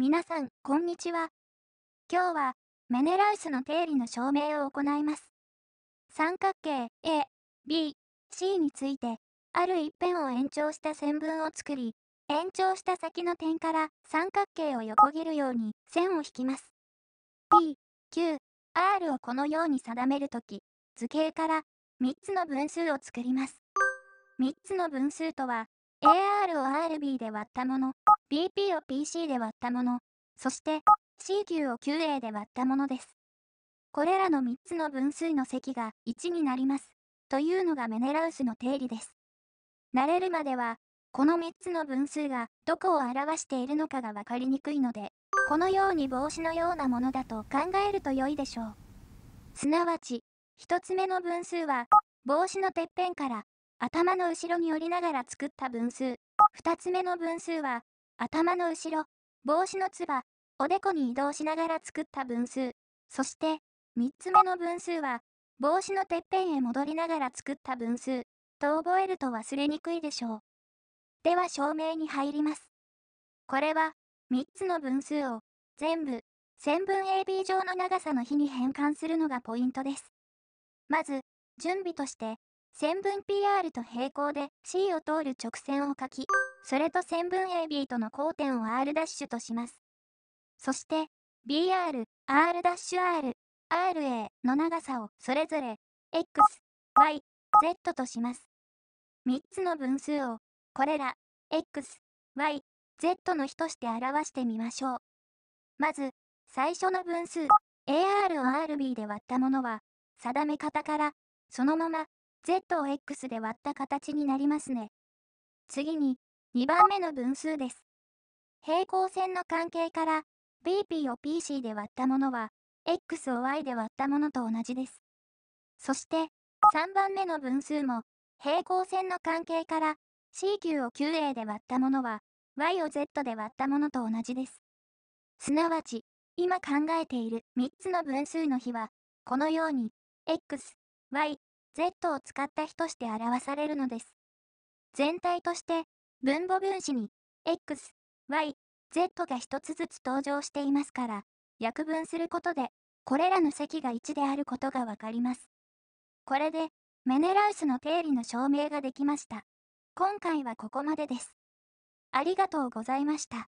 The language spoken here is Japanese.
皆さん、こんにちは。今日は、メネラウスの定理の証明を行います。三角形 A、B、C について、ある一辺を延長した線分を作り、延長した先の点から三角形を横切るように線を引きます。P、Q、R をこのように定めるとき、図形から3つの分数を作ります。3つの分数とは、AR を RB で割ったもの、BP を PC で割ったもの、そして C 級を QA で割ったものです。これらの3つの分数の積が1になります。というのがメネラウスの定理です。慣れるまでは、この3つの分数がどこを表しているのかが分かりにくいので、このように帽子のようなものだと考えると良いでしょう。すなわち、1つ目の分数は、帽子のてっぺんから頭の後ろに折りながら作った分数。2つ目の分数は、頭の後ろ、帽子のつば、おでこに移動しながら作った分数。そして、3つ目の分数は、帽子のてっぺんへ戻りながら作った分数、と覚えると忘れにくいでしょう。では証明に入ります。これは、3つの分数を、全部、線分 AB 上の長さの比に変換するのがポイントです。まず、準備として、線分 PR と平行で C を通る直線を書き、それと線分 AB との交点を R' とします。そして、BR、R'R、RA の長さをそれぞれ X、Y、Z とします。3つの分数を、これら X、Y、Z の比として表してみましょう。まず、最初の分数、AR を RB で割ったものは、定め方から、そのまま Z を X で割った形になりますね。次に、2番目の分数です。平行線の関係から、BP を PC で割ったものは、X を Y で割ったものと同じです。そして、3番目の分数も、平行線の関係から、CQ を QA で割ったものは、Y を Z で割ったものと同じです。すなわち、今考えている3つの分数の比は、このように、X、Y、Z を使った比として表されるのです。全体として分母分子に X、Y、Z が一つずつ登場していますから、約分することで、これらの積が1であることがわかります。これで、メネラウスの定理の証明ができました。今回はここまでです。ありがとうございました。